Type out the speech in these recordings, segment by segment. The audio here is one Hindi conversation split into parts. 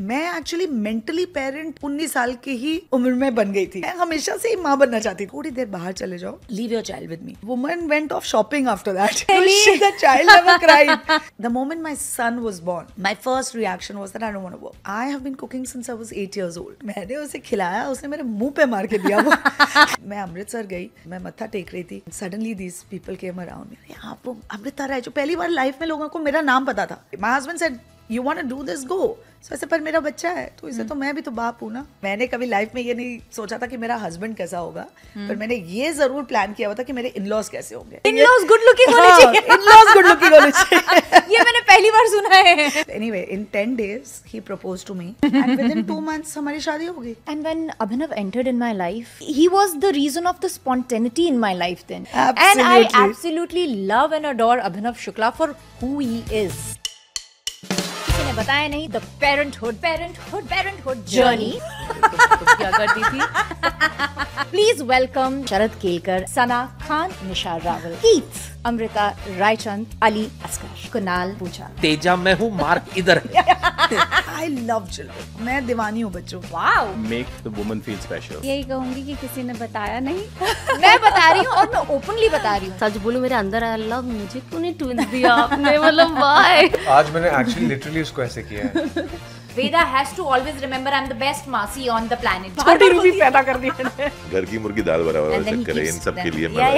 मैं एक्चुअली मेंटली पेरेंट उन्नीस साल की ही उम्र में बन गई थी मैं हमेशा से ही माँ बनना चाहती थोड़ी देर बाहर चले जाओ leave your child with me woman went off shopping after that the child moment my son was born my first reaction was that I don't I have been cooking since I was 8 years old मैंने उसे खिलाया उसने मेरे मुंह पे मार के दिया वो मैं अमृतसर गई मैं मत्था टेक रही थी suddenly these people came around me आप अमृता राय जो पहली बार लाइफ में लोगों को मेरा नाम पता था my husband said you want do this go so ऐसे पर मेरा बच्चा है तो इसे हम्म। तो मैं भी तो बाप हूँ ना मैंने कभी लाइफ में ये नहीं सोचा था कि मेरा हस्बैंड कैसा होगा हम्म। पर मैंने ये जरूर प्लान किया हुआ था कि मेरे इन लॉज कैसे होंगे इन लॉज गुड लुकिंग होने हाँ, चाहिए इन लॉज गुड लुकिंग होने चाहिए ये मैंने पहली बार सुना है anyway in 10 days he propose to me and within 2 months हमारी शादी हो गई and when Abhinav entered in my life he was the reason of the in my life then and I absolutely love and adore Abhinav Shukla for who he is किसी ने बताया नहीं the parent parenthood hood journey क्या करती थी please welcome Sharad Kelkar Sana Khan Nisha Rawal Keats Amrita Raichand Ali Asgar Kunal पूछा तेजा मैं हूँ मार्क इधर आई लव चिल्ड्रन मैं दीवानी हूँ बच्चों wow make the woman feel special यही कहूंगी कि किसी ने बताया नहीं मैं बता रही हूँ और मैं ओपनली बता रही हूँ सच बोलूँ मेरे अंदर आई लव मुझे क्यों नहीं ट्विंस दिया आपने मतलब बाय आज मैंने एक्चुअली लिटरली उसको ऐसे किया है Veda has to always remember I am the best मासी ऑन द प्लेनेट छोटी रूबी पैदा कर दी मैंने घर की मुर्गी दाल बराबर चेक करें इन सब के लिए मैं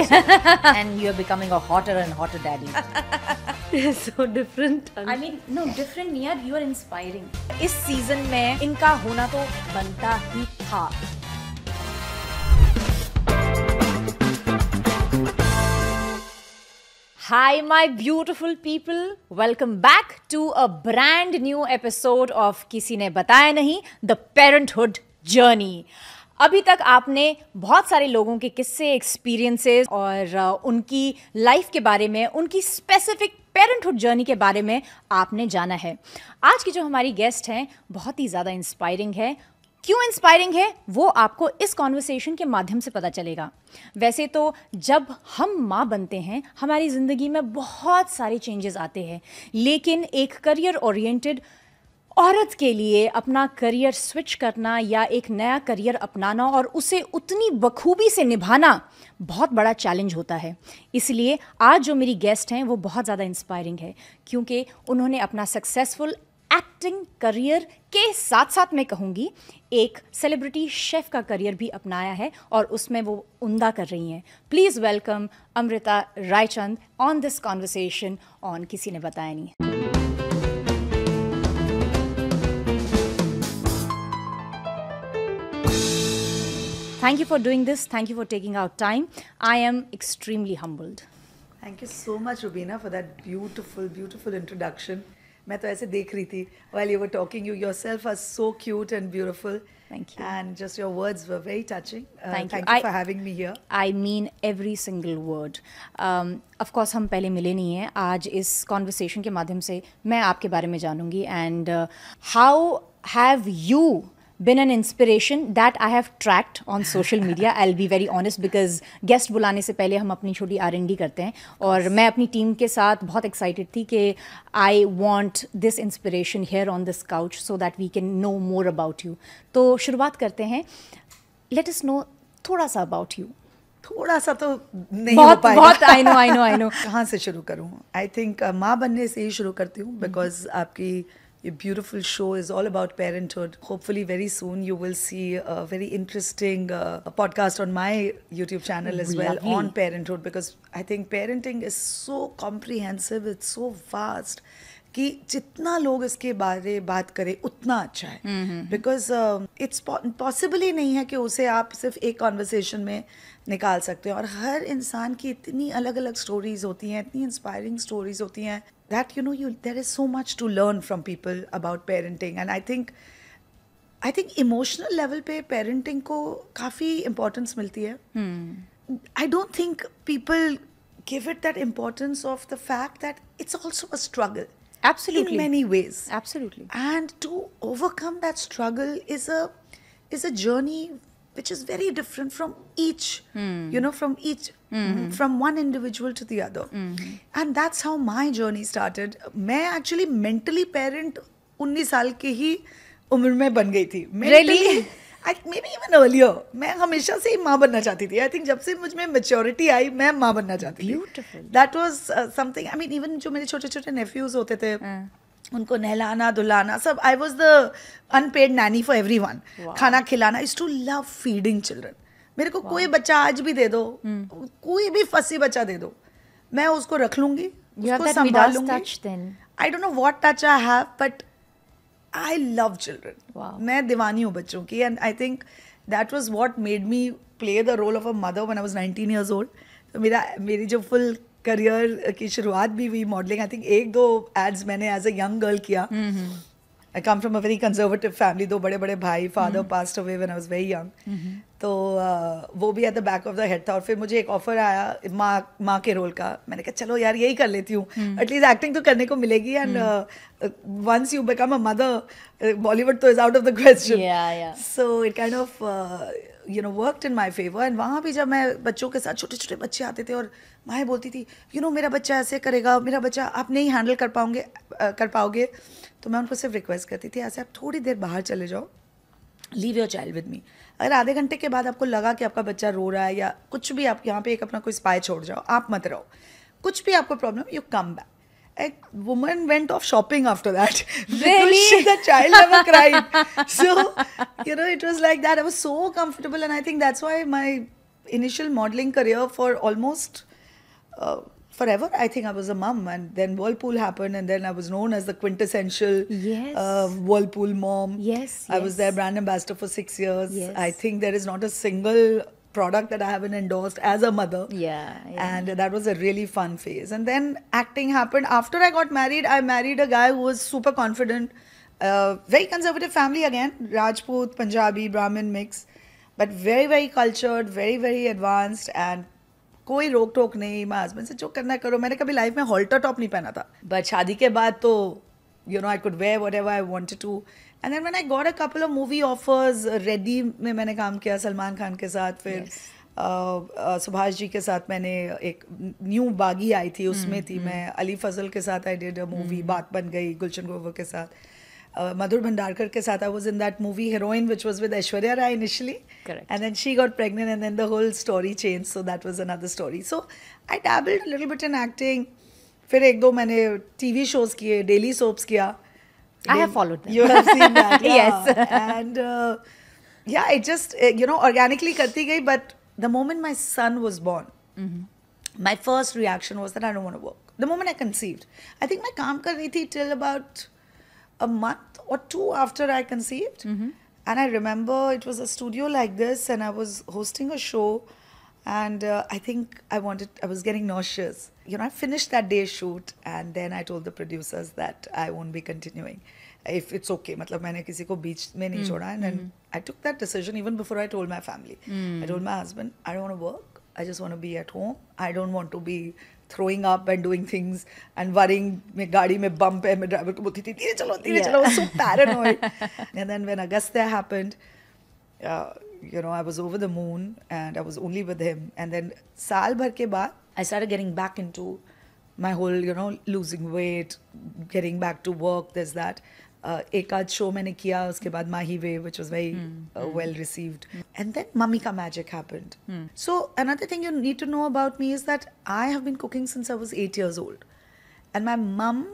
and you are becoming a hotter and hotter daddy so different I mean no different near you are inspiring इस सीजन में इनका होना तो बनता ही था Hi, my beautiful people. Welcome back to a brand new episode of किसी ने बताया नहीं द पेरेंटहुड जर्नी अभी तक आपने बहुत सारे लोगों के किस्से एक्सपीरियंसेस और उनकी लाइफ के बारे में उनकी स्पेसिफिक पेरेंटहुड जर्नी के बारे में आपने जाना है आज की जो हमारी गेस्ट हैं बहुत ही ज़्यादा इंस्पायरिंग है क्यों इंस्पायरिंग है वो आपको इस कॉन्वर्सेशन के माध्यम से पता चलेगा वैसे तो जब हम माँ बनते हैं हमारी ज़िंदगी में बहुत सारे चेंजेस आते हैं लेकिन एक करियर ओरिएंटेड औरत के लिए अपना करियर स्विच करना या एक नया करियर अपनाना और उसे उतनी बखूबी से निभाना बहुत बड़ा चैलेंज होता है इसलिए आज जो मेरी गेस्ट हैं वो बहुत ज़्यादा इंस्पायरिंग है क्योंकि उन्होंने अपना सक्सेसफुल एक्टिंग करियर के साथ साथ मैं कहूँगी एक सेलिब्रिटी शेफ का करियर भी अपनाया है और उसमें वो उमदा कर रही हैं please welcome Amrita Raichand on this conversation on किसी ने बताया नहीं thank you for doing this thank you for taking out time I am extremely humbled thank you so much Rubina for that beautiful beautiful introduction मैं तो ऐसे देख रही थी well you were talking you yourself are so cute and beautiful thank you and just your words were very touching thank you for having me here I mean every single word of course हम पहले मिले नहीं हैं आज इस कॉन्वर्सेशन के माध्यम से मैं आपके बारे में जानूंगी and how have you been an inspiration that I have tracked on social media. I'll be very honest because guest बुलाने से पहले हम अपनी छोटी आर डी करते हैं और मैं अपनी टीम के साथ बहुत एक्साइटेड थी कि I want this inspiration here on this couch so that we can know more about you तो शुरुआत करते हैं लेट अस नो थोड़ा सा अबाउट यू थोड़ा सा तो नहीं बहुत, हो बहुत I know I know I know कहाँ से शुरू करूँ आई थिंक माँ बनने से ही शुरू करती हूँ बिकॉज mm-hmm. आपकी Your beautiful show is all about parenthood. Hopefully, very soon you will see a very interesting uh, podcast on my YouTube channel as Lovely. well on parenthood because I think parenting is so comprehensive, it's so vast कि जितना लोग इसके बारे बात करें उतना अच्छा है बिकॉज इट्स पॉसिबल ही नहीं है कि उसे आप सिर्फ एक कॉन्वर्सेशन में निकाल सकते हैं और हर इंसान की इतनी अलग अलग स्टोरीज होती हैं इतनी इंस्पायरिंग स्टोरीज होती हैं that you know you there is so much to learn from people about parenting and I think I think emotional level पे पेरेंटिंग को काफ़ी इम्पोर्टेंस मिलती है I don't think people give it that importance of the fact that it's also a struggle absolutely in many ways absolutely and to overcome that struggle is a is a journey which is very different from each mm. you know from each mm-hmm. from one individual to the other mm-hmm. and that's how my journey started may actually mentally parent 19 साल के ही उम्र में बन गई थी really? I maybe even earlier मैं हमेशा से ही माँ बनना चाहती थी आई थिंक जब से मुझ में मेच्योरिटी आई मैं माँ बनना चाहती थी that was something I mean even जो मेरे छोटे छोटे नेफ्यूज होते थे हाँ। उनको नहलाना धुलाना सब I was the unpaid nanny for everyone खाना खिलाना is to love feeding children मेरे को wow. कोई बच्चा आज भी दे दो hmm. कोई भी फसी बच्चा दे दो मैं उसको रख लूंगी उसको संभाल लूंगी I don't know what touch I have but I love children मैं दीवानी हूँ बच्चों की and I think that was what made me play the role of a mother when I was nineteen years old तो मेरा मेरी जो फुल करियर की शुरुआत भी हुई मॉडलिंग आई थिंक एक दो एड्स मैंने एज अ यंग गर्ल किया I come from a very conservative family दो बड़े बड़े भाई father passed away when I was very young तो uh, वो भी at the back of the head था और फिर मुझे एक ऑफर आया माँ माँ के रोल का मैंने कहा चलो यार यही कर लेती हूँ एटलीस्ट हम्म। एक्टिंग तो करने को मिलेगी and once you become a mother Bollywood तो is out of the question so it kind of you know work in my favour एंड वहाँ भी जब मैं बच्चों के साथ छोटे छोटे बच्चे आते थे और माएँ बोलती थी यू you नो know, मेरा बच्चा ऐसे करेगा मेरा बच्चा आप नहीं हैंडल कर पाओगे uh, कर पाओगे तो मैं उनको सिर्फ रिक्वेस्ट करती थी ऐसे आप थोड़ी देर बाहर चले जाओ leave your child with me अगर आधे घंटे के बाद आपको लगा कि आपका बच्चा रो रहा है या कुछ भी आप यहाँ पे एक अपना कोई स्पाई छोड़ जाओ आप मत रहो कुछ भी आपको problem you come back a woman went off shopping after that really? because she, the child never cried. So, you know, it was like that. I was so comfortable, and I think that's why my initial modeling career for almost uh, forever i think i was a mom and then whirlpool happened and then i was known as the quintessential yes. uh, whirlpool mom yes i yes. was their brand ambassador for 6 years yes. i think there is not a single product that i haven't endorsed as a mother yeah, yeah, and that was a really fun phase and then acting happened after i got married i married a guy who was super confident uh, very conservative family again rajput punjabi brahmin mix but very very cultured very very advanced and कोई रोक टोक नहीं मैं हस्बैंड से जो करना करो मैंने कभी लाइफ में हॉल्टर टॉप नहीं पहना था बट शादी के बाद तो you know I could wear whatever I want to and then man I got a couple of movie offers ready में मैंने काम किया सलमान खान के साथ फिर सुभाष जी के साथ मैंने एक न्यू बागी आई थी उसमें हम्म, थी हम्म। मैं अली फजल के साथ आई डिड अ मूवी बात बन गई गुलशन गोवर के साथ Madhur Bhandarkar ke saath. I was in that movie Heroine, which was with Aishwarya Rai initially. Correct. And then she got pregnant, and then the whole story changed. So that was another story. So I dabbled a little bit in acting. फिर एक दो मैंने टीवी शोज किए डेली सोप्स किया I have followed them. You have seen that. Yeah. yes. and uh, yeah, it just, uh, you know, organically karti gai, but the moment my son was born, mm -hmm. my first reaction was that I don't want to work. The moment I conceived. I think my kaam kar rahi thi till about a month or two after I conceived. Mm-hmm. And I remember it was a studio like this, and I was hosting a show, and uh, I think I wanted, I was getting nauseous. You know, I finished that day's shoot, and then I told the producers that I won't be continuing. If it's okay, मतलब मैंने किसी को बीच में नहीं छोड़ा and then mm-hmm. I took that decision even before I told my family. Mm. I told my husband, I don't want to work. I just want to be at home. I don't want to be throwing up and doing things and worrying my gaadi mein bump hai my driver ko bolti thi dheere chalo dheere chalo so paranoid and then when Agastya happened uh, you know I was over the moon and I was only with him and then saal bhar ke baad I started getting back into my whole you know losing weight getting back to work there's that एक आध शो मैंने किया उसके बाद Maahi way which was very well received and then mummy का magic happened so another thing you need to know about me is that I have been cooking since I was eight years old and my mom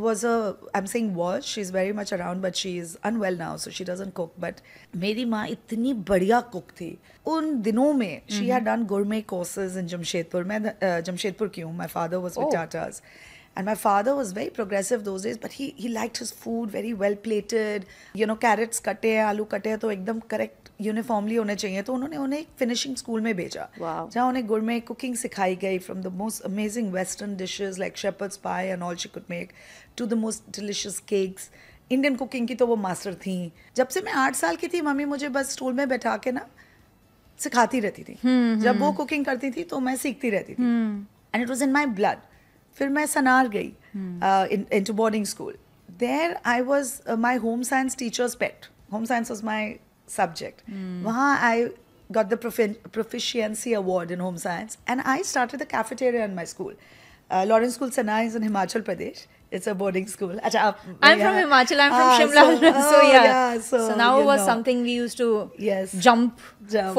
was a I'm saying was she's very much around but she is unwell now so she doesn't cook but मेरी माँ इतनी बढ़िया कुक थी उन दिनों में she had done gourmet courses in Jamshedpur मैं जमशेदपुर की हूँ my father was with Tata's And my father was very progressive those days, but he, he liked his food very well plated. You know, carrots कटे हैं आलू कटे हैं तो एकदम correct यूनिफॉर्मली होने चाहिए तो उन्होंने उन्हें एक फिनिशिंग स्कूल में भेजा wow. जहाँ उन्हें गुड़ में कुकिंग सिखाई गई from the most amazing western dishes like shepherd's pie and all she make to the most delicious cakes Indian cooking की तो वो मास्टर थी जब से मैं आठ साल की थी मम्मी मुझे बस स्टूल में बैठा के ना सिखाती रहती थी hmm, जब hmm. वो कुकिंग हम्म। करती थी तो मैं सीखती रहती थी and it was in my blood फिर मैं सनार गई uh, boarding school. There, I was uh, my home science teacher's pet. Home science was my subject. My hmm. I got the proficiency award in home science and i started the cafeteria in my school uh, lawrence school sanai in himachal pradesh it's a boarding school i'm from himachal i'm from ah, shimla so, oh, yeah. so, so now was something we used to jump,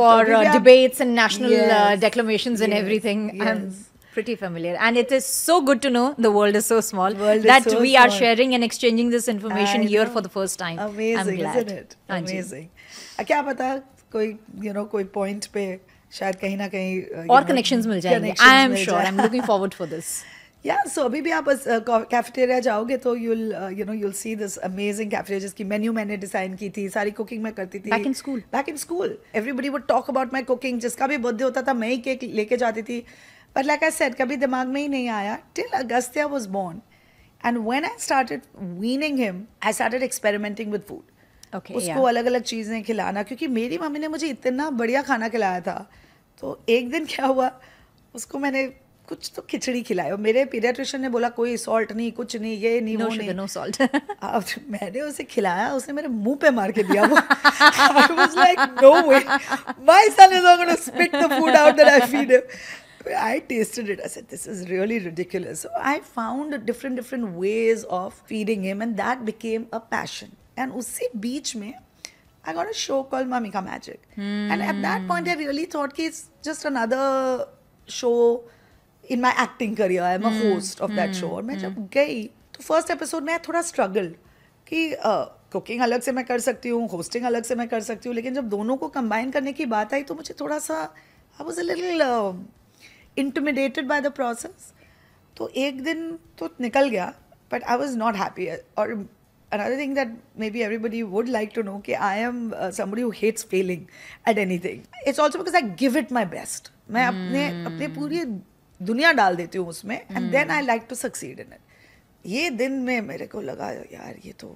for debates and national declamations and everything pretty familiar. And it is so good to know the world is so small world that so we small. are sharing and exchanging this information here for the first time. Amazing, isn't it? हाँ amazing. क्या पता कोई you know कोई point पे शायद कहीं ना कहीं uh, और कनेक्शंस मिल जाएंगे I am sure I am looking forward for this या सो अभी भी आप कैफेटेरिया uh, जाओगे तो you'll you know you'll see this amazing cafeteria जिसकी मेन्यू मैंने डिजाइन की थी सारी कुकिंग मैं करती थी back in school back in school everybody would talk about my cooking जिसका भी बर्थडे होता था मैं ही केक लेके जाती थी But like I said, kabhi dimag mein hi nahi aaya till Agastya was born. And when I started weaning him, I started experimenting with food. Okay, उसको yeah. अलग अलग चीज़ें खिलाना क्योंकि मेरी मम्मी ने मुझे इतना बढ़िया खाना खिलाया था तो एक दिन क्या हुआ उसको मैंने कुछ तो खिचड़ी खिलाई और मेरे पीडियाट्रिशियन ने बोला कोई सॉल्ट नहीं कुछ नहीं ये नहीं नो सॉल्ट अब मैंने उसे खिलाया उसने मेरे मुंह पे मार के दिया वो like no way my son is not gonna spit the food out that I feed him I tasted it. I said, this is really ridiculous. So I found different, different ways of feeding him, and that became a passion. And usi beach mein, I got a show called Mamika Magic. Hmm. And at that point, I really thought ki it's just another show in my acting career. I'm a hmm. host of hmm. that show. And और मैं जब गई तो फर्स्ट एपिसोड में थोड़ा स्ट्रगल कि कुकिंग अलग से मैं कर सकती हूँ होस्टिंग अलग से मैं कर सकती हूँ लेकिन जब दोनों को कंबाइन करने की बात आई तो मुझे थोड़ा सा I was a little intimidated by the process तो एक दिन तो निकल गया but I was not happy और another thing that maybe everybody would like to know कि I am someone who hates failing at anything it's also because I give it my best मैं अपने hmm. अपने पूरी दुनिया डाल देती हूँ उसमें and then I like to succeed in it ये दिन में मेरे को लगा यार ये तो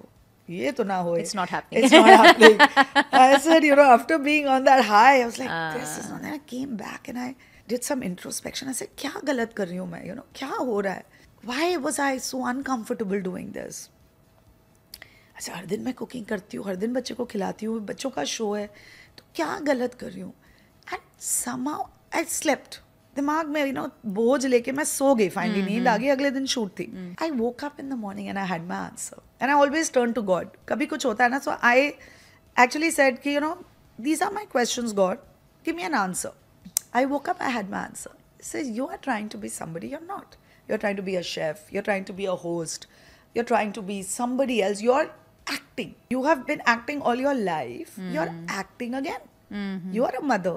ये तो ना हो it's not happening it's not happening I said you know after being on that high I was like this is not I came back and I did some introspection ऐसे क्या गलत कर रही हूँ मैं यू नो क्या हो रहा है why was I so uncomfortable doing this अच्छा हर दिन मैं कुकिंग करती हूँ हर दिन बच्चे को खिलाती हूँ बच्चों का शो है तो क्या गलत कर रही हूँ एंड समाउ आई स्लेप्ट दिमाग में यू नो बोझ लेके मैं सो गई फाइनली हम्म, नींद आ गई हम्म। अगले दिन शूट थी I woke up in the morning and I had my answer and I always turn to God कभी कुछ होता है ना सो आई एक्चुअली सेट कि you know these are my question God give me an answer I woke up, I had my answer. It says, You are trying to be somebody you're not. You're trying to be a chef, you're trying to be a host, you're trying to be somebody else. You're acting. You have been acting all your life, mm-hmm. you're acting again. You are a mother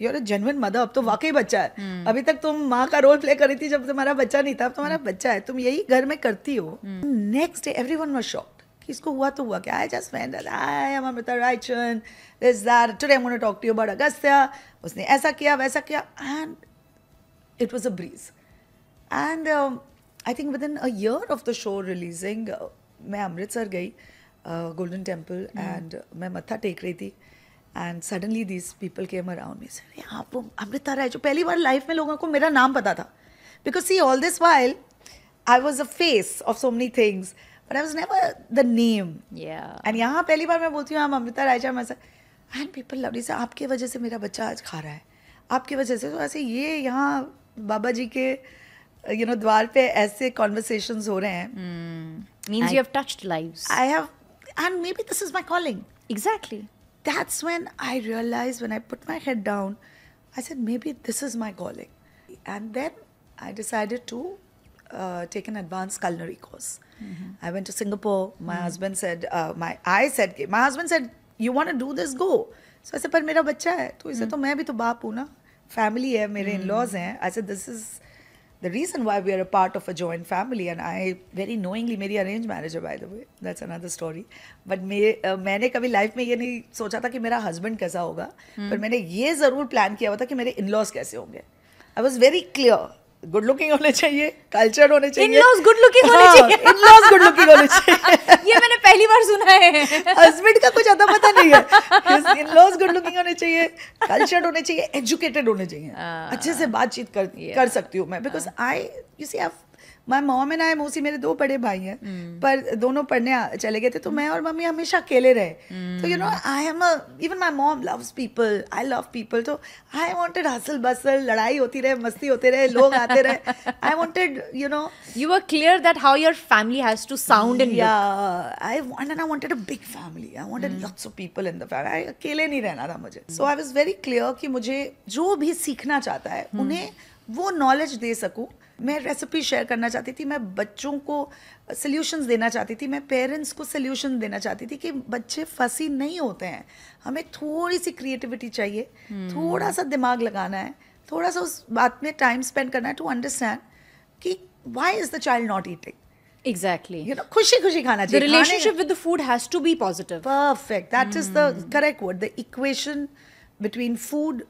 You are hmm. a genuine mother. अब तो hmm. वाकई बच्चा है mm. अभी तक तुम माँ का रोल प्ले कर रही थी जब तुम्हारा बच्चा नहीं था अब तुम्हारा mm. बच्चा है तुम यही घर में करती हो next day everyone was shocked किसको हुआ तो हुआ क्या I just I am Amrita Raichand this that today I want to talk to you about उसने ऐसा किया वैसा किया and it was a breeze and I think within a year of the show releasing मैं अमृतसर गई गोल्डन टेम्पल एंड मैं मत्था टेक रही थी and suddenly this people came around me sir आप अमृता राय जो पहली बार लाइफ में लोगों को मेरा नाम पता था because see all this while I was a face of so many things but I was never the name. Yeah. And यहाँ पहली बार मैं बोलती हूँ हम हाँ, अमृता राजा मैं एंड पीपल लवली से आपकी वजह से मेरा बच्चा आज खा रहा है आपकी वजह से तो ऐसे ये यहाँ बाबा जी के यू you नो know, द्वार पे ऐसे कॉन्वर्सेशन हो रहे हैं means you have touched lives I have and maybe this is my calling exactly that's when I realize when I put my head down I said maybe this is my calling and then I decided to uh, taken advanced culinary course. Mm-hmm. I went to Singapore. My mm-hmm. husband said, uh, my I said, my husband said, you want to do this, go. So I said, पर मेरा बच्चा है तो इसे mm. तो मैं भी तो बाप हूँ ना फैमिली है मेरे इन mm. लॉज हैं I said this is the reason why we are a part of a joint family and I very knowingly मेरी अरेंज मैरिज है by the way that's another story but may uh, मैंने कभी लाइफ में ये नहीं सोचा था कि मेरा हस्बैंड कैसा होगा पर mm. मैंने ये ज़रूर प्लान किया हुआ था कि मेरे इन लॉज कैसे होंगे I was very clear good looking होने चाहिए कल्चर्ड होने चाहिए इन-लॉज गुड लुकिंग होने चाहिए इन-लॉज गुड लुकिंग होने चाहिए ये मैंने पहली बार सुना है हस्बैंड का कुछ ज्यादा पता नहीं है इन-लॉज गुड लुकिंग होने चाहिए कल्चर्ड होने चाहिए एजुकेटेड होने चाहिए हाँ। अच्छे से बातचीत कर कर सकती हूँ मैं because I you see I my mom and I मोसी मेरे दो बड़े भाई हैं mm. पर दोनों पढ़ने चले गए थे तो mm. मैं और मम्मी हमेशा अकेले रहे तो you know I am even my mom loves people I love people तो आई वॉन्टेड हसल बसल लड़ाई होती रहे मस्ती होते रहे लोग आते रहे I wanted you know you are clear that how your family has to sound in I want and I wanted a big family I wanted lots of people in the family I अकेले नहीं रहना था मुझे so I was very clear कि मुझे जो भी सीखना चाहता है mm. उन्हें वो नॉलेज दे सकूँ मैं रेसिपी शेयर करना चाहती थी मैं बच्चों को सल्यूशंस देना चाहती थी मैं पेरेंट्स को सल्यूशन देना चाहती थी कि बच्चे फंसी नहीं होते हैं हमें थोड़ी सी क्रिएटिविटी चाहिए हम्म। थोड़ा सा दिमाग लगाना है थोड़ा सा उस बात में टाइम स्पेंड करना है टू अंडरस्टैंड कि why is the child not eating exactly you know खुशी खुशी खाना चाहिए the relationship with the food has to be positive perfect that mm. is the hmm. correct word the equation between food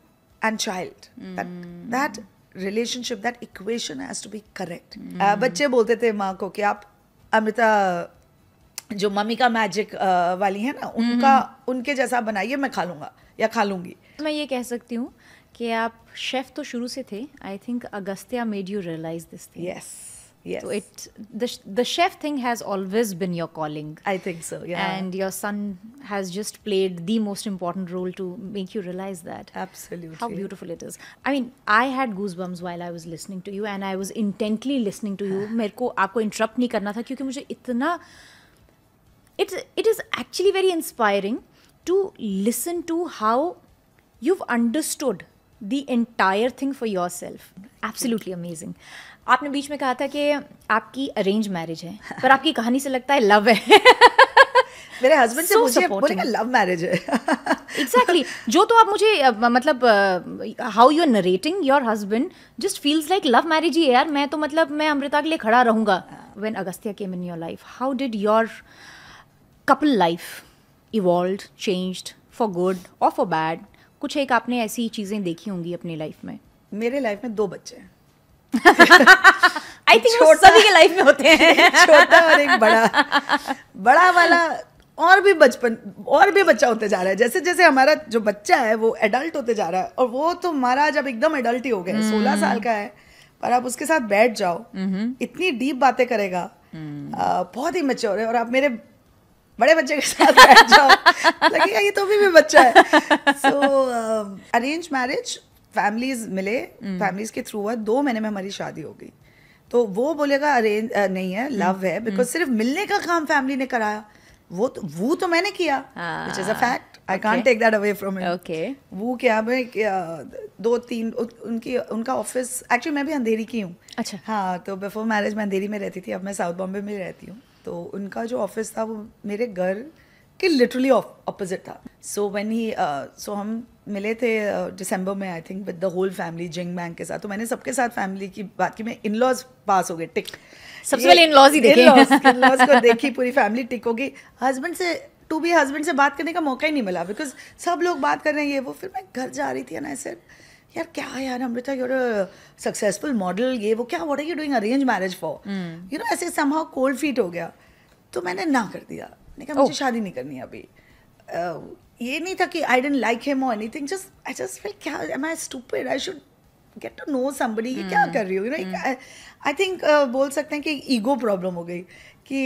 and child mm. that hmm. that relationship that equation has to be correct बच्चे बोलते थे माँ को कि आप अमृता जो मम्मी का मैजिक uh, वाली है ना हम्म, उनका हम्म। उनके जैसा बनाइए मैं खा लूंगा या खा लूंगी तो मैं ये कह सकती हूँ कि आप शेफ़ तो शुरू से थे I think Agastya made you realise this thing yes Yes. So it the the chef thing has always been your calling. I think so. Yeah. And your son has just played the most important role to make you realize that. Absolutely. How beautiful it is. I mean, I had goosebumps while I was listening to you, and I was intently listening to you. मेरे को आपको interrupt नहीं करना था क्योंकि मुझे इतना it's it is actually very inspiring to listen to how you've understood the entire thing for yourself. Absolutely amazing. आपने बीच में कहा था कि आपकी अरेंज मैरिज है पर आपकी कहानी से लगता है लव है मेरे हस्बैंड so से मुझे बोलेगा लव मैरिज है एग्जैक्टली exactly. जो तो आप मुझे मतलब how you are narrating your husband just feels like love marriage ही यार मैं तो मतलब मैं अमृता के लिए खड़ा रहूंगा when Agastya came in your life how did your couple life evolve changed for good और फॉर बैड कुछ एक आपने ऐसी चीज़ें देखी होंगी अपनी लाइफ में मेरे लाइफ में दो बच्चे हैं आई थिंक सभी के लाइफ में होते हैं छोटा और एक बड़ा बड़ा वाला और भी बचपन और भी बच्चा होते जा रहा है जैसे जैसे हमारा जो बच्चा है वो एडल्ट होते जा रहा है और वो तो हमारा जब एकदम एडल्ट ही हो गया mm. सोलह साल का है पर आप उसके साथ बैठ जाओ mm-hmm. इतनी डीप बातें करेगा mm. आ, बहुत ही मच्योर है और आप मेरे बड़े बच्चे के साथ बैठ जाओ लगेगा ये तो भी, भी बच्चा है सो अरेंज मैरिज फैमिलीज मिले फैमिलीज हम्म। के थ्रू हुआ दो महीने में हमारी शादी हो गई तो वो बोलेगा अरेंज नहीं है लव हम्म, है बिकॉज हम्म। सिर्फ मिलने का काम फैमिली ने कराया वो तो वो तो मैंने किया which is a fact I can't take that away from it okay वो क्या मैं दो तीन उनकी उनका ऑफिस एक्चुअली मैं भी अंधेरी की हूँ अच्छा हाँ तो बिफोर मैरिज मैं अंधेरी में रहती थी अब मैं साउथ बॉम्बे में रहती हूँ तो उनका जो ऑफिस था वो मेरे घर के लिटरली ऑपोजिट था सो वेन ही सो हम मिले थे दिसंबर में I think with the whole family जिंग बैंक के साथ तो मैंने सबके साथ फैमिली की बात की मैं इन लॉज पास हो गए टिक सबसे पहले इन लॉज ही देखे इन लॉज को देखी पूरी फैमिली टिक होगी हस्बैंड से टू बी हस्बैंड से बात करने का मौका ही नहीं मिला बिकॉज सब लोग बात कर रहे हैं ये वो फिर मैं घर जा रही थी ना ऐसे यार क्या यार अमृता यूर सक्सेसफुल मॉडल ये वो क्या what are you doing arrange marriage for you know ऐसे समहा कोल्ड फीट हो गया तो मैंने ना कर दिया मैंने कहा मुझे oh. शादी नहीं करनी अभी ये नहीं था कि आई डेंट लाइक हिम और thing just I just feel क्या am I stupid I should get to know somebody ये क्या hmm. कर रही हो यू नो आई थिंक बोल सकते हैं कि ईगो प्रॉब्लम हो गई कि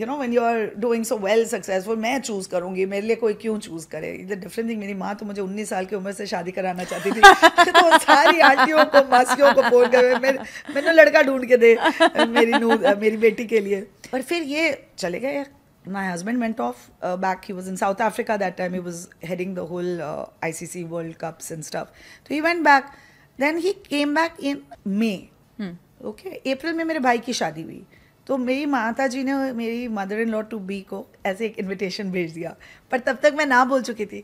you know when you are doing so well successful मैं चूज़ करूंगी मेरे लिए कोई क्यों चूज़ करे इधर डिफरेंट थिंग मेरी माँ तो मुझे उन्नीस साल की उम्र से शादी कराना चाहती थी तो सारी आंटियों को मासियों को फोन कर मैंने लड़का ढूंढ के दे मेरी नू मेरी बेटी के लिए पर फिर ये चले गए my husband went off uh, back. He was in South Africa that time. He was heading the whole uh, ICC World Cups and stuff. So he went back. Then he came back in May. hmm. okay april mein mere bhai ki shaadi hui तो मेरी माता जी ने मेरी mother in law to be को ऐसे एक इनविटेशन भेज दिया पर तब तक मैं ना बोल चुकी थी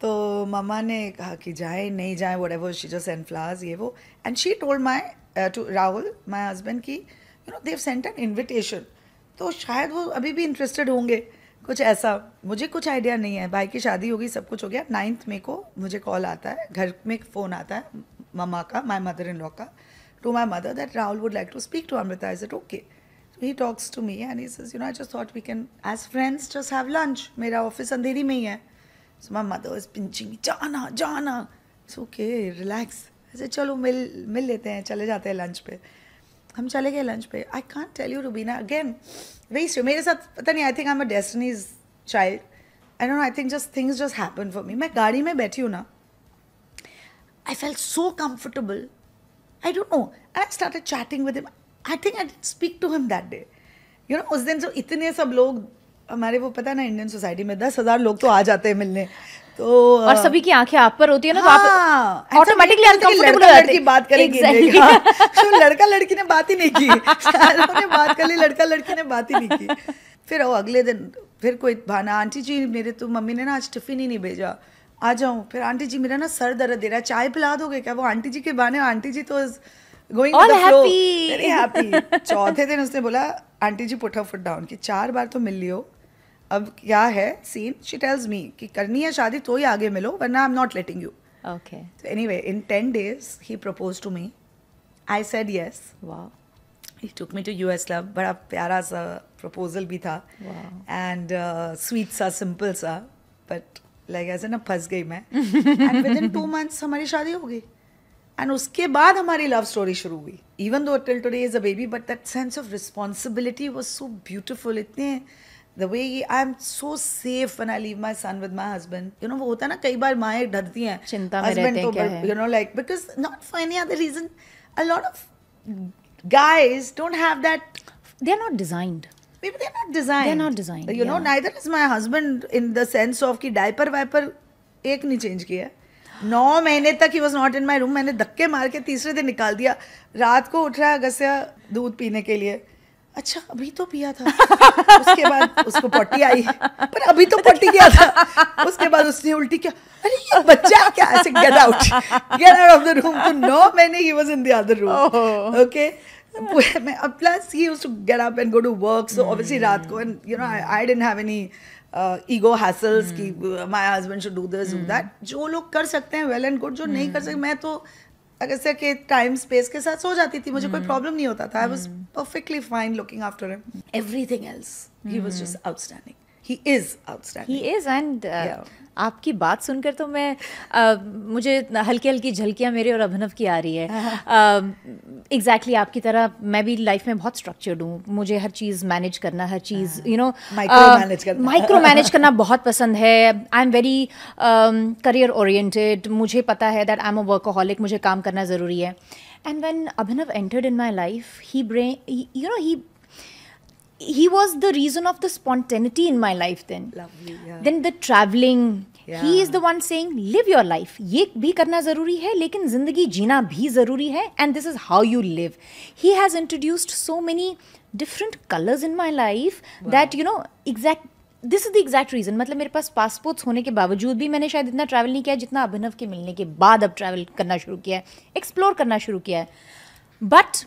तो मम्मा ने कहा कि जाए नहीं जाए whatever she just and flowers ये वो and she told my to Rahul my husband की you know they've sent an invitation तो शायद वो अभी भी इंटरेस्टेड होंगे कुछ ऐसा मुझे कुछ आइडिया नहीं है भाई की शादी होगी सब कुछ हो गया नाइन्थ मे को मुझे कॉल आता है घर में फ़ोन आता है ममा का माई मदर इन लॉ का to my mother that Rahul would like to speak to Amrita is it okay he talks to me and he says, you know, I just thought we can, as friends, just have lunch. Mera office andheri mein hai. So my mother is pinching me, jana, jana. It's okay, relax. I said, चलो मिल मिल लेते हैं चले जाते हैं लंच पे हम चले गए लंच पे I can't tell you Rubina again west मेरे साथ पता नहीं I think I am a destiny's child I don't I think just things just happen for me मैं गाड़ी में बैठी हूँ ना I fell so comfortable I don't know I start chatting with him I think I speak to him that day you know उस दिन जो इतने सब लोग हमारे वो पता ना इंडियन सोसाइटी में दस हज़ार लोग तो आ जाते हैं मिलने तो और सभी की आंखें आप पर होती है ना ऑटोमेटिकली हाँ, तो आप ऑटोमेटिकली हाँ, अनकंफर्टेबल हो बात करेंगे exactly. तो लड़का लड़की ने बात ही नहीं की ने बात कर ली लड़का लड़की ने बात ही नहीं की फिर वो अगले दिन फिर कोई भाना आंटी जी मेरे तो मम्मी ने ना आज टिफिन ही नहीं भेजा आ जाऊँ फिर आंटी जी मेरा ना सर दर्द दे रहा है चाय पिला दोगे क्या वो आंटी जी के बहाने आंटी जी तो गोइंग ऑल हैप्पी चौथे दिन उसने बोला aunty ji put foot down की चार बार तो मिल लियो अब क्या है सीन शी टेल्स मी कि करनी है शादी तो ही आगे मिलो वरना I am not letting you okay any anyway in ten days he propose to me I said yes वाह he took me to US एस क्लब बड़ा प्यारा सा प्रपोजल भी था एंड स्वीट uh, सा सिंपल सा बट लाइक ऐसे ना फंस गई मैं and within two months हमारी शादी हो गई एंड उसके बाद हमारी लव स्टोरी शुरू हुई even though till today is a baby but that sense of responsibility was so beautiful इतने the way I am so safe when I leave my son with my husband you know वो होता है ना कई बार माएं डरती हैं चिंता में रहते हैं क्या है you know like because not for any other reason a lot of guys don't have that they're not designed maybe they're not designed they're not designed you yeah. know neither is my husband in the sense of ki diaper wiper ek nahi change kiya नौ महीने तक he was not in my room मैंने धक्के मार के तीसरे दिन निकाल दिया रात को उठ रहा है गसिया दूध पीने के लिए अच्छा अभी तो पिया था उसके बाद उसको पट्टी आई पर अभी तो पट्टी गया था उसके बाद उसने उल्टी किया अरे ये बच्चा क्या ऐसे get out get out of the room तो नो मैंने he was in the other room okay मैं अब plus he used to get up and go to work so obviously रात को and you know I didn't have any ego hassles की my husband should do this do that जो लोग कर सकते हैं वेल एंड गुड जो नहीं कर hmm. सकते मैं तो अगर से के टाइम स्पेस के साथ सो जाती थी मुझे कोई प्रॉब्लम hmm. नहीं होता था I was perfectly fine looking after him. Everything else, mm. hmm he was just hmm. outstanding. He is outstanding. He is, and uh, yeah. आपकी बात सुनकर तो मैं आ, uh, मुझे हल्की हल्की झलकियाँ मेरे और अभिनव की आ रही है एग्जैक्टली uh, exactly आपकी तरह मैं भी लाइफ में बहुत स्ट्रक्चर्ड हूँ मुझे हर चीज़ मैनेज करना हर चीज़ यू नो माइक्रो मैनेज करना बहुत पसंद है I am very career oriented मुझे पता है that I am a workaholic मुझे काम करना ज़रूरी है And when Abhinav entered in my life, he, bra- he you know, he he was the reason of the spontaneity in my life then. Lovely, yeah. Then the traveling. Yeah. He is the one saying, live your life. ये भी करना ज़रूरी है लेकिन ज़िंदगी जीना भी ज़रूरी है and this is how you live. He has introduced so many different colors in my life wow. that, you know, exact this is the exact reason मतलब मेरे पास पासपोर्ट्स होने के बावजूद भी मैंने शायद इतना ट्रैवल नहीं किया जितना अभिनव के मिलने के बाद अब ट्रैवल करना शुरू किया है एक्सप्लोर करना शुरू किया है बट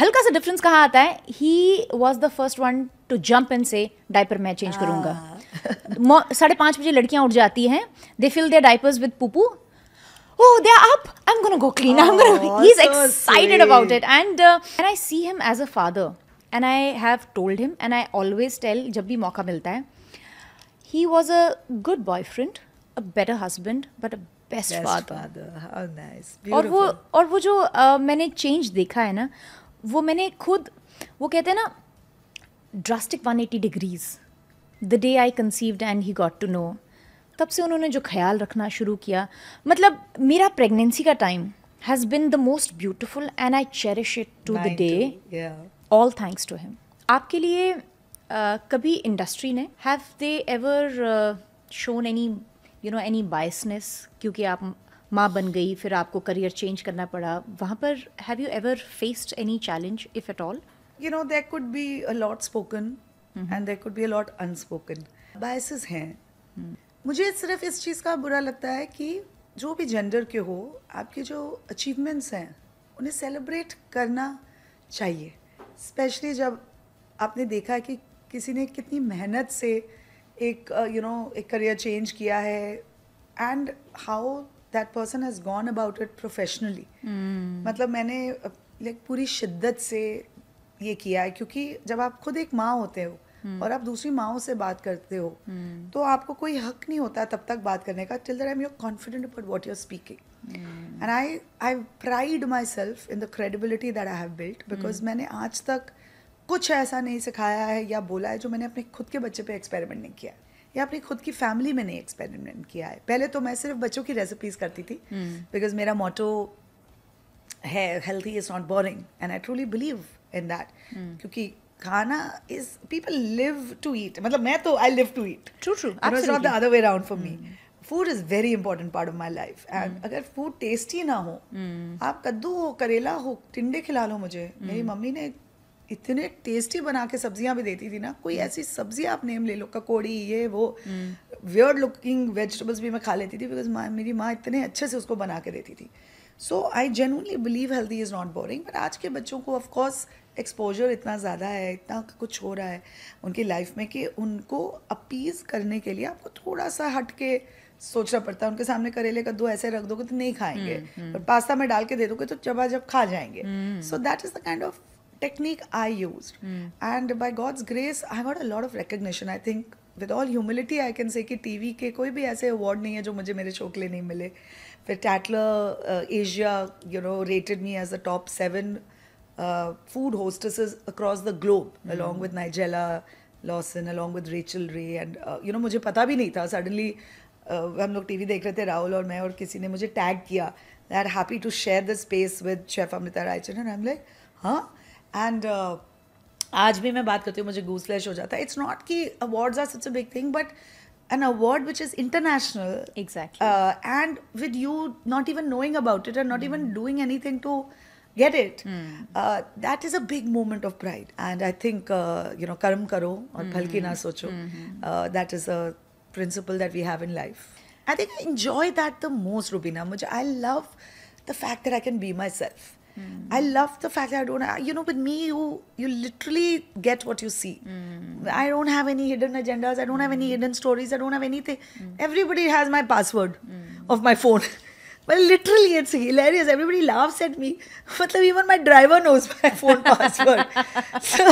हल्का सा डिफरेंस कहाँ आता है he was the first one to jump and से डायपर मैं चेंज करूंगा हाँ। साढ़े पांच बजे लड़कियां उठ जाती हैं they fill their diapers with poopoo oh are up i'm gonna go clean oh, i'm gonna oh, he's so excited sweet. about it and uh, and i see him as a father and i have told him and i always tell जब भी मौका मिलता है He was a good boyfriend, a better husband, but a best, best father. father. How nice. Beautiful. और वो और वो जो uh, मैंने चेंज देखा है ना वो मैंने खुद वो कहते हैं ना drastic 180 degrees the day I conceived and he got to know तब से उन्होंने जो ख्याल रखना शुरू किया मतलब मेरा प्रेगनेंसी का time has been the most beautiful and I cherish it to the day all thanks to him आपके लिए Uh, कभी इंडस्ट्री ने have they ever shown any you know any biasness क्योंकि आप माँ बन गई फिर आपको करियर चेंज करना पड़ा वहाँ पर have you ever faced any challenge if at all you know there could be a lot spoken and there could be a lot unspoken biases हैं मुझे सिर्फ इस चीज़ का बुरा लगता है कि जो भी जेंडर के हो आपके जो अचीवमेंट्स हैं उन्हें सेलिब्रेट करना चाहिए स्पेशली जब आपने देखा कि किसी ने कितनी मेहनत से एक यू uh, नो एक करियर चेंज किया है and how that person has gone about it professionally मतलब मैंने लाइक uh, पूरी शिद्दत से ये किया है क्योंकि जब आप खुद एक माँ होते हो hmm. और आप दूसरी माओ से बात करते हो hmm. तो आपको कोई हक नहीं होता तब तक बात करने का till that I am your confident about what you're speaking and I I pride myself in the credibility that I have built because मैंने आज तक कुछ ऐसा नहीं सिखाया है या बोला है जो मैंने अपने खुद के बच्चे पे एक्सपेरिमेंट नहीं किया या अपनी खुद की फैमिली में नहीं एक्सपेरिमेंट किया है पहले तो मैं सिर्फ बच्चों की रेसिपीज करती थी बिकॉज hmm. मेरा मोटो है healthy is not boring and I truly believe in that क्योंकि खाना is people live to eat मतलब मैं तो I live to eat true true not the other way round for me food is very important part of my life and अगर फूड टेस्टी ना हो hmm. आप कद्दू हो करेला हो टिंडे खिला लो मुझे hmm. मेरी मम्मी ने इतने टेस्टी बना के सब्जियां भी देती थी ना कोई हम्म। ऐसी सब्जी आप नेम ले लो ककोड़ी ये वो वियर्ड लुकिंग वेजिटेबल्स भी मैं खा लेती थी बिकॉज माँ मेरी माँ इतने अच्छे से उसको बना के देती थी so I genuinely believe healthy is not boring but आज के बच्चों को ऑफकोर्स एक्सपोजर इतना ज़्यादा है इतना कुछ हो रहा है उनकी लाइफ में कि उनको अपीज करने के लिए आपको थोड़ा सा हट के सोचना पड़ता है उनके सामने करेले कद्दू ऐसे रख दोगे तो नहीं खाएंगे पर हम्म, हम्म। पास्ता में डाल के दे दोगे तो जब जब खा जाएंगे so that is the kind of technique I use and by God's grace I got a lot of recognition I think with all humility I can say कि वी के कोई भी ऐसे अवार्ड नहीं है जो मुझे मेरे शो के लिए नहीं मिले फिर Tatler Asia you know rated me as the top seven food hostesses across the globe along with Nigella Lawson along with Rachael Ray and you know मुझे पता भी नहीं था सडनली Uh, हम लोग टी वी देख रहे थे राहुल और मैं और किसी ने मुझे टैग किया they are happy to share the space with chef Amrita Raicharan like हाँ एंड uh, आज भी मैं बात करती हूँ मुझे गूसलेश हो जाता है इट्स नॉट की award or such a thing but an award which is international exact and with you not even knowing about it and not even doing any thing to get it that is a big moment of pride and I think you know कर्म करो और फल की ना सोचो that is a principle that we have in life I think I enjoy that the most Rubina मुझे I love the fact that I can be myself Mm. I love the fact that I don't, you know, with me, you you literally get what you see. Mm. I don't have any hidden agendas. I don't have any hmm. hidden stories. I don't have anything. Hmm. Everybody has my password hmm. of my phone. Well, literally, it's hilarious. Everybody laughs at me. But even my driver knows my phone password. So,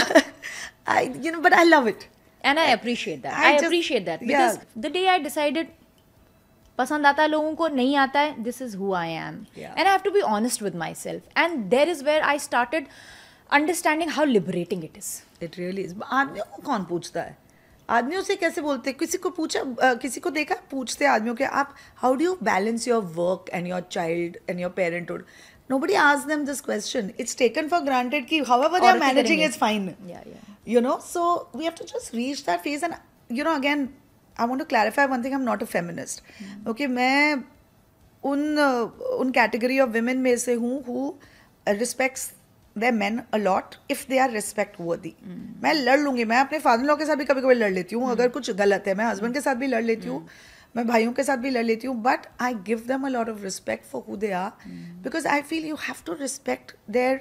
I, you know, but I love it. And I appreciate that. I, I just, appreciate that because yeah. the day I decided पसंद आता है लोगों को नहीं आता है this is who I am and I have to be honest with my myself and there is where I started understanding how liberating it is it really is आदमियों को कौन पूछता है आदमियों से कैसे बोलते हैं किसी को पूछा आ, किसी को देखा पूछते हैं आदमियों के आप how do you balance your work and your child and your parenthood nobody asks them this question it's taken for granted ki however they are managing is fine yeah yeah you know so we have to just reach that phase and you know I want to clarify one thing I am not a feminist okay मैं उन उन कैटेगरी ऑफ वेमेन में से हूँ who respects the man a lot if they are respect the मैं लड़ लूंगी मैं अपने फादर लॉ के साथ भी कभी कभी लड़ लेती हूँ अगर कुछ गलत है मैं हस्बैंड के साथ भी लड़ लेती हूँ मैं भाइयों के साथ भी लड़ लेती हूँ but I give them a lot of respect for who they are because I feel you have to respect their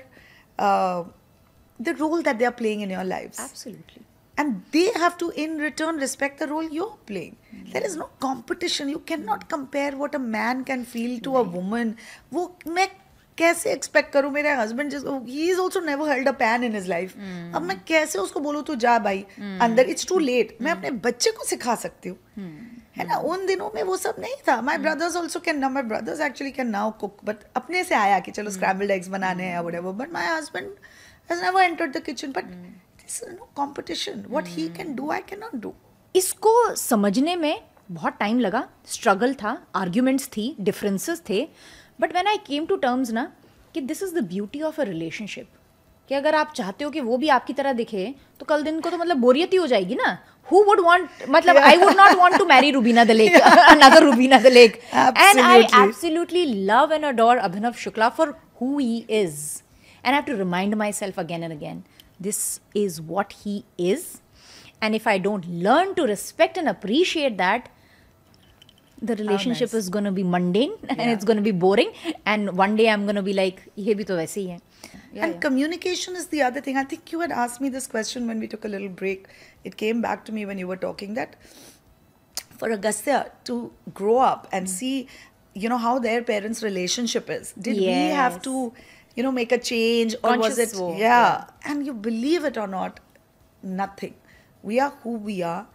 the role that they are playing in your life absolutely and they have to in return respect the role you're playing is no competition you cannot compare what a man can feel to a woman wo main kaise expect karu mera husband just he is also never held a pan in his life mm-hmm. ab main kaise usko bolu tu ja bhai mm-hmm. it's too late mm-hmm. main apne bacche ko sikha sakti hu mm-hmm. है ना उन दिनों में वो सब नहीं था my brothers also can now my brothers actually can now cook but अपने से आया कि चलो स्क्रैम्बल्ड hmm. एग्स बनाने हैं it's no he can do I can not do इसको समझने में बहुत टाइम लगा स्ट्रगल था आर्ग्यूमेंट्स थी डिफरेंसेस थे but when I came to terms ना कि this is the beauty of a relationship कि अगर आप चाहते हो कि वो भी आपकी तरह दिखे तो कल दिन को तो मतलब बोरियत ही हो जाएगी ना हु वुड वांट मतलब I would not want to marry Rubina Dilaik another Rubina Dilaik and I absolutely love and adore Abhinav Shukla for who he is and I have to remind my self again and again this is what he is and if i don't learn to respect and appreciate that the relationship oh, nice. is going to be mundane yeah. and it's going to be boring and one day i'm going to be like ye bhi to hai. Yeah, and yeah. communication is the other thing i think you had asked me this question when we took a little break it came back to me when you were talking that for agastya to grow up and mm. see you know how their parents relationship is did yes. we have to you know make a change or Conscious was it yeah. yeah and you believe it or not nothing we are who we are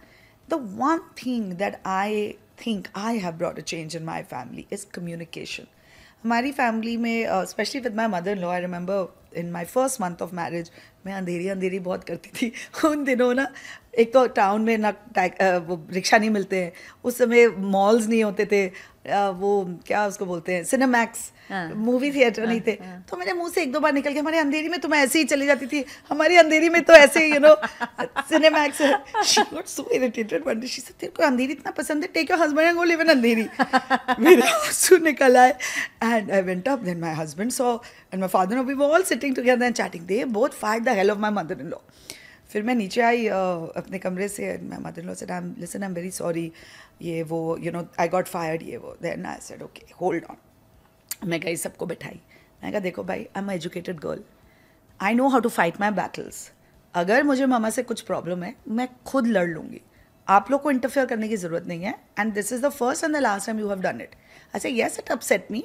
the one thing that i think i have brought a change in my family is communication हमारी family, में uh, especially with my mother-in-law. I remember in my first month of marriage. मैं अंधेरी अंधेरी बहुत करती थी उन दिनों ना एक तो टाउन में ना टैक वो रिक्शा नहीं मिलते हैं उस समय मॉल्स नहीं होते थे वो क्या उसको बोलते हैं सिनेमैक्स मूवी थिएटर नहीं हाँ, थे हाँ। तो मेरे मुंह से एक दो बार निकल के हमारी अंधेरी में तो मैं ऐसे ही चली जाती थी हमारी अंधेरी में तो ऐसे you know Cinemax so irritated when she say तेरे को अंधेरी इतना पसंद है take your husband and go live in Andheri मेरा आंसू निकल आए and I went up then my husband so and my father we were all sitting together and chatting they both fight the hell of my mother in law फिर मैं नीचे आई अपने कमरे से my mother in law said I listen I am very sorry ये वो you know I got fired ये वो then I said okay hold on मैं गई सबको बिठाई मैं कहा देखो भाई I am educated girl I know how to fight my battles अगर मुझे मामा से कुछ प्रॉब्लम है मैं खुद लड़ लूँगी आप लोग को इंटरफेयर करने की ज़रूरत नहीं है and this is the first and the last time you have done it अच्छा yes it upset me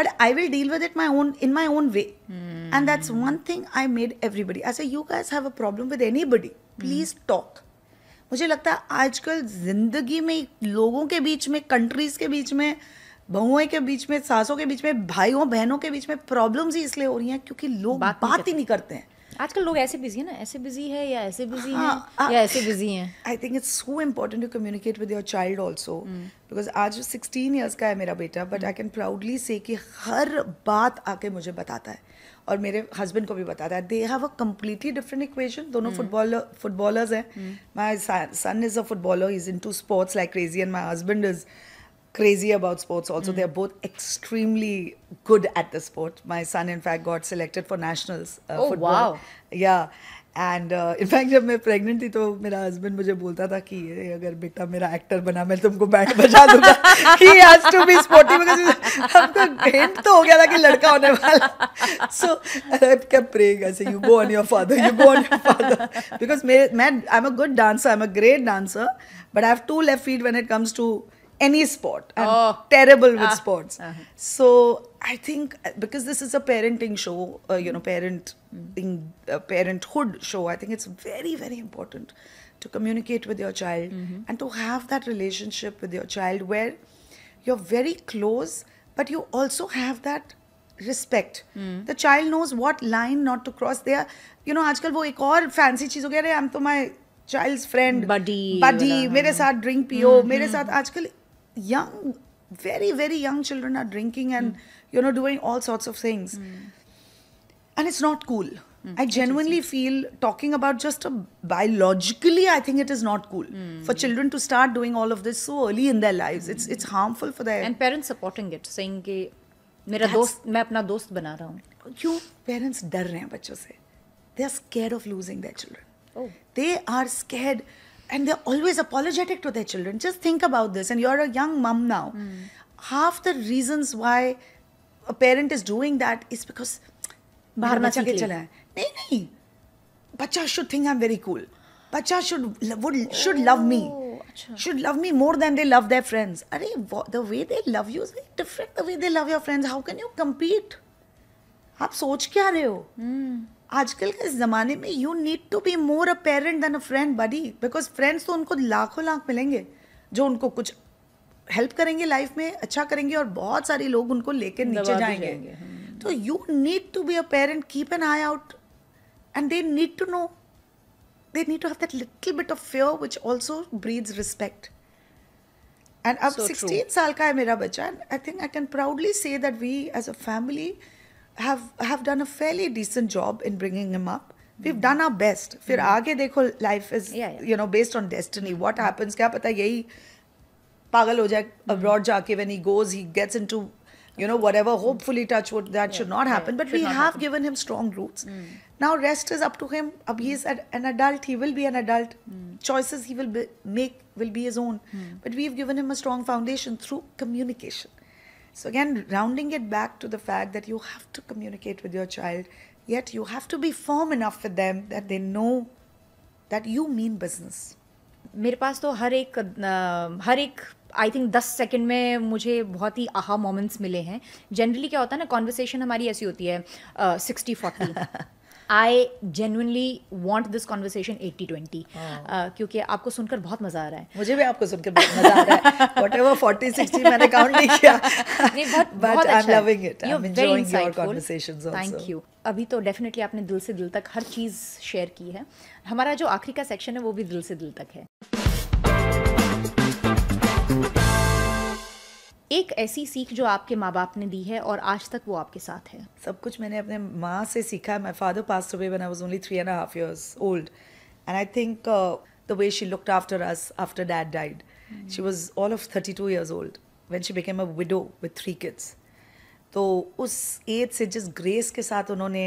but I will deal with it my own in my own way. Mm. And that's one thing I made everybody. I say, you guys have a problem with anybody. Please mm. talk. मुझे लगता है आजकल जिंदगी में लोगों के बीच में कंट्रीज के बीच में बहुओं के बीच में सासों के बीच में भाइयों बहनों के बीच में प्रॉब्लम्स ही इसलिए हो रही हैं क्योंकि लोग बात, बात ही नहीं करते हैं आजकल लोग ऐसे बिजी है ना ऐसे बिजी है या ऐसे बिजी हैं या ऐसे बिजी हाँ, हैं I think it's so important to communicate with your child also because आज सिक्सटीन ईयर्स का है मेरा बेटा बट आई कैन प्राउडली से कि हर बात आके मुझे बताता है और मेरे हस्बैंड को भी बताता है they have a completely different equation दोनों फुटबॉल hmm. फुटबॉलर्स हैं my son is a footballer is into sports like crazy and my husband is crazy about sports also mm. they're both extremely good at the sport my son in fact got selected for nationals uh, oh, football wow. yeah and in fact जब मैं प्रेग्नेंट थी तो मेरा हस्बैंड मुझे बोलता था कि ये अगर बेटा मेरा एक्टर बना मैं तुमको बैंड बजा दूंगा he has to be sporty हमको हिंट तो हो गया था कि लड़का होने वाला सो क्या प्रेग ऐसे you go on your father you go on your father because मैं I am a good dancer I am a great dancer but I have two left feet when it comes to any sport. I'm oh. terrible with ah. sports. Uh -huh. So I think uh, because this is a parenting show, uh, you know, parenting, uh, parenthood show, I think it's very, very important to communicate with your child mm -hmm. and to have that relationship with your child where you're very close, but you also have that respect. Hmm. The child knows what line not to cross. There, you know, आजकल वो एक और fancy चीज़ हो गया अरे हम तो my child's friend, buddy, buddy, मेरे साथ drink पियो hmm, मेरे hmm, साथ आजकल young, very, very young children are drinking and, mm. you know, doing all sorts of things. Mm. And it's not cool. Mm. I genuinely feel talking about just a biologically, I think it is not cool mm. for children to start doing all of this so early in their lives. Mm. It's it's hmm. harmful for their and parents supporting it, saying that, मेरा दोस्त मैं अपना दोस्त बना रहा हूँ. parents They are scared of losing their children. Oh. They are scared and they're always apologetic to their children. Just think about this. And you're a young mum now. Mm. Half the reasons why a parent is doing that is because बाहर बच्चा के चला है नहीं नहीं बच्चा should think I am very cool बच्चा should would oh, should love me more than they love their friends. Are the way they love you is very different the way they love your friends. How can you compete? आप सोच क्या रहे हो hmm. आजकल के ज़माने में you need to be more a parent than a friend buddy because friends तो उनको लाखों लाख मिलेंगे जो उनको कुछ हेल्प करेंगे लाइफ में अच्छा करेंगे और बहुत सारे लोग उनको लेकर नीचे जाएंगे, हम्म। तो you need to be a parent keep an eye out and they need to know they need to have that little bit of fear which also breeds respect and अब सिक्सटीन साल का है मेरा बच्चा and I think I can proudly say that we as a family have have done a fairly decent job in bringing him up we've done our best फिर mm-hmm. आगे देखो life is you know based on destiny what happens क्या पता यही पागल हो जाए mm-hmm. abroad जाके when he goes he gets into you know whatever mm-hmm. hopefully touch wood that should not happen but we have given him strong roots mm. now rest is up to him ab he is mm. an adult he will be an adult mm. choices he will make will be his own but we've given him a strong foundation through communication So, again, rounding it back to the fact that you have to communicate with your child, yet you have to be firm enough with them that they know that you mean business. मेरे पास तो हर एक हर एक आई थिंक दस सेकेंड में मुझे बहुत ही आहा मोमेंट्स मिले हैं जनरली क्या होता है ना कॉन्वर्सेशन हमारी ऐसी होती है sixty uh, forty I genuinely want this conversation eighty twenty क्योंकि आपको सुनकर बहुत मजा आ रहा है मुझे भी आपको सुनकर बहुत मजा आ रहा है वॉट एवर फोर्टी सिक्सटी मैंने काउंट नहीं किया but I am loving it I am your conversations also thank you अभी तो डेफिनेटली आपने दिल से दिल तक हर चीज़ शेयर की है हमारा जो आखिरी का सेक्शन है वो भी दिल से दिल तक है एक ऐसी सीख जो आपके माँ बाप ने दी है और आज तक वो आपके साथ है सब कुछ मैंने अपने माँ से सीखा my father pass away when I was only three and half years old and I think the way she looked after us after dad died she was all of thirty two years old when she became a widow with three kids तो उस एज से जिस ग्रेस के साथ उन्होंने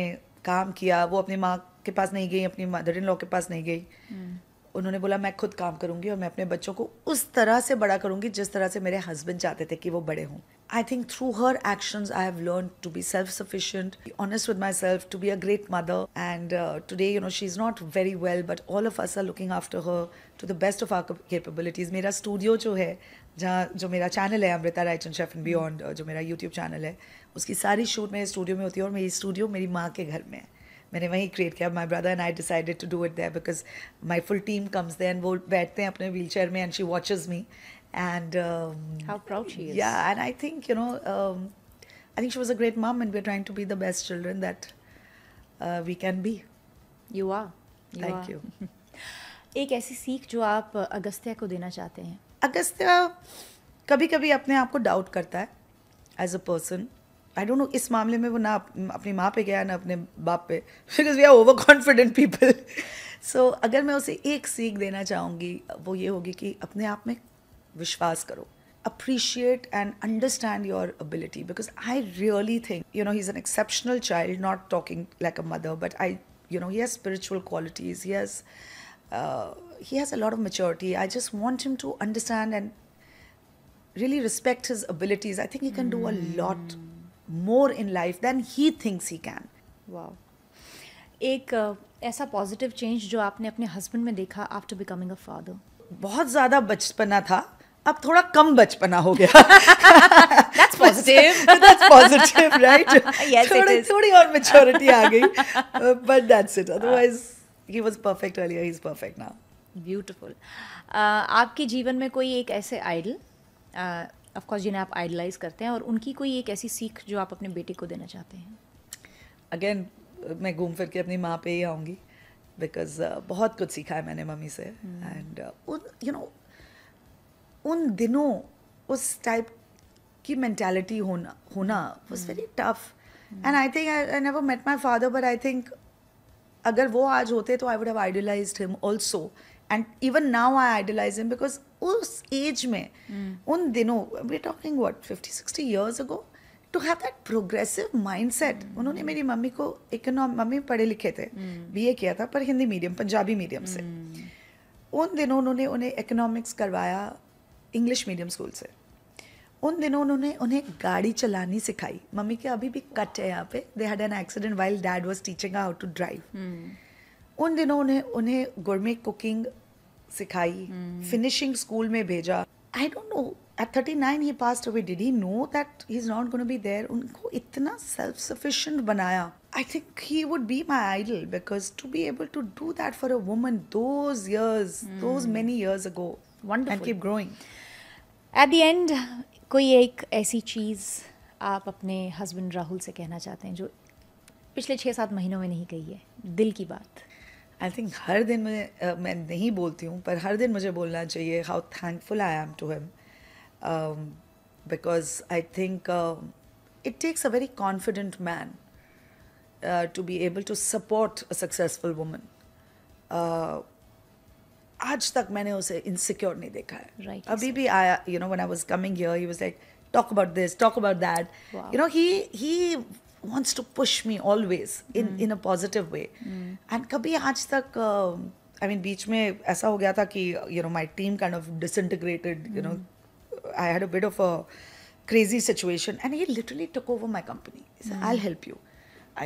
काम किया वो अपनी माँ के पास नहीं गई अपनी मदर इन लॉ के पास नहीं गई hmm. उन्होंने बोला मैं खुद काम करूँगी और मैं अपने बच्चों को उस तरह से बड़ा करूंगी जिस तरह से मेरे हस्बैंड चाहते थे कि वो बड़े हों I think through her actions I have learn to be self sufficient honest with my self to be a great mother and today you know she is not very well but all of us are looking after her to the best of our capabilities मेरा स्टूडियो जो है जहाँ जो मेरा चैनल है Amrita Raichand and chef and beyond जो मेरा यूट्यूब चैनल है उसकी सारी शूट मेरे स्टूडियो में होती है और मेरी स्टूडियो मेरी माँ के घर में है मैंने वहीं क्रिएट किया my brother and I decided to do it there because my full team comes and वो बैठते हैं अपने व्हील चेयर में and she watches me and या and I think you know I think she was a great mom and we are trying to be the best children that we can be you are thank you एक ऐसी सीख जो आप अगस्त्या को देना चाहते हैं अगस्त्या कभी कभी अपने आप को डाउट करता है as a person I don't know इस मामले में वो ना अपनी माँ पे गया ना अपने बाप पे because we are over confident people so अगर मैं उसे एक सीख देना चाहूँगी वो ये होगी कि अपने आप में विश्वास करो appreciate and understand your ability because I really think you know he is an exceptional child not talking like a mother but I you know he has spiritual qualities he has he has a lot of maturity I just want him to understand and really respect his abilities I think you can do a lot more in life than he thinks he can wow एक uh, ऐसा पॉजिटिव चेंज जो आपने अपने हस्बैंड में देखा आफ्टर बिकमिंग अ फादर बहुत ज्यादा बचपना था अब थोड़ा कम बचपना हो गया थोड़ी और मैच्योरिटी आ गई but that's it otherwise he was perfect earlier he is perfect now beautiful आपके जीवन में कोई एक ऐसे आइडल ऑफकोर्स जिन्हें आप आइडलाइज करते हैं और उनकी कोई एक ऐसी सीख जो आप अपने बेटे को देना चाहते हैं अगेन मैं घूम फिर के अपनी माँ पे ही आऊँगी बिकॉज uh, बहुत कुछ सीखा है मैंने मम्मी से एंड hmm. uh, उन यू नो उन दिनों उस टाइप की मैंटेलिटी होना होना was very tough and I think I never met my father but I think अगर वो आज होते तो I would have idealize him also and even now I idealize him because उस एज में उन दिनों we talking what fifty sixty years ago to have that progressive mindset उन्होंने मेरी मम्मी को इकोनॉम मम्मी पढ़े लिखे थे बी hmm. ए किया था पर हिंदी मीडियम पंजाबी मीडियम से hmm. उन दिनों उन्होंने उन्हें इकोनॉमिक्स करवाया इंग्लिश मीडियम स्कूल से उन दिनों उन्होंने उन्हें गाड़ी चलानी सिखाई मम्मी के अभी भी कट है यहाँ पे they had an accident while dad was teaching how to drive उन दिनों उन्हें उन्हें गुरमे कुकिंग सिखाई फिनिशिंग hmm. स्कूल में भेजा I don't know at thirty nine he pass away did he know that he is not gonna be there उनको इतना सेल्फ सफिशिएंट बनाया I think he would be my idol because to be able to do that for a woman those years those many years ago and keep growing at the end कोई एक ऐसी चीज़ आप अपने हस्बैंड राहुल से कहना चाहते हैं जो पिछले छः सात महीनों में नहीं कही है दिल की बात आई थिंक हर दिन मैं uh, मैं नहीं बोलती हूँ पर हर दिन मुझे बोलना चाहिए how thankful I am to him because I think it takes a very confident man to be able to support a successful woman आज तक मैंने उसे इनसिक्योर नहीं देखा है right, अभी भी आया you know when I was coming here he was like talk about this talk about that you know he wants to push me always in mm. in a positive way mm. and kabhi aaj tak uh, I mean बीच में ऐसा हो गया था कि you know my team kind of disintegrated you know hmm. I had a bit of a crazy situation and he literally took over my company he said hmm. I'll help you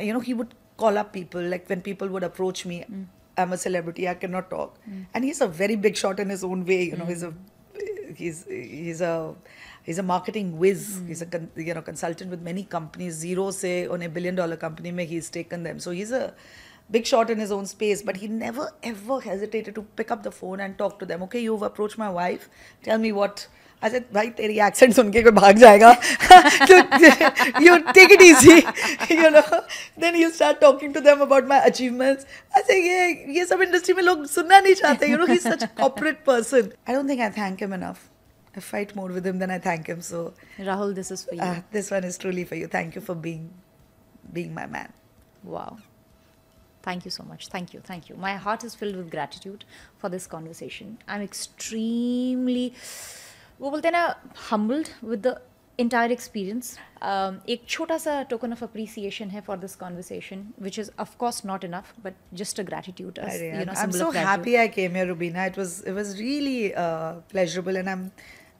you know he would call up people like when people would approach me hmm. I'm a celebrity I cannot talk and he's a very big shot in his own way you know he's a he's he's a he's a marketing whiz. Hmm. He's a you know consultant with many companies, zero say on a billion dollar company. May he's taken them. So he's a big shot in his own space, but he never ever hesitated to pick up the phone and talk to them. Okay, you've approached my wife. Tell me what. I said, भाई तेरी एक्सेंट सुन के कोई भाग जाएगा तो you take it easy you know then you start talking to them about my achievements ऐसे ये ये सब इंडस्ट्री में लोग सुनना नहीं चाहते he's such he such person. I don't think I thank him enough a fight more with him than i thank him so rahul this is for you ah, this one is truly for you thank you for being being my man wow thank you so much thank you thank you my heart is filled with gratitude for this conversation i'm extremely well then i humbled with the entire experience um chota sa token of appreciation here for this conversation which is of course not enough but just a gratitude i'm so happy i came here rubina it was it was really uh, pleasurable and i'm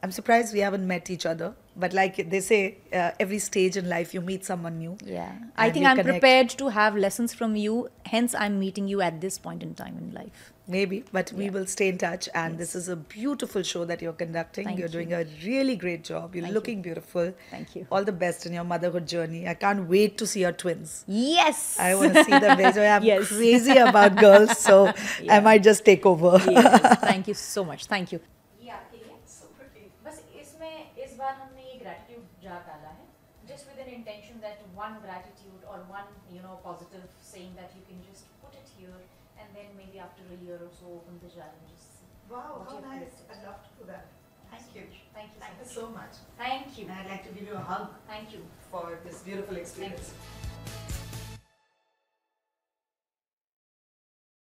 I'm surprised we haven't met each other. But like they say, uh, every stage in life you meet someone new. Yeah. I think I'm connect. prepared to have lessons from you. Hence, I'm meeting you at this point in time in life. Maybe, but yeah. we will stay in touch. And yes. this is a beautiful show that you're conducting. Thank you're you. doing a really great job. You're Thank looking you. beautiful. Thank you. All the best in your motherhood journey. I can't wait to see your twins. Yes. I want to see them. I'm yes. crazy about girls. So yeah. I might just take over. Yes. Thank you so much. Thank you. one gratitude or one you know positive saying that you can just put it here and then maybe after a year or so open the jar and just wow how nice i'd love to do that thank you thank you thank you so much thank you and i'd like to give you a hug thank you for this beautiful experience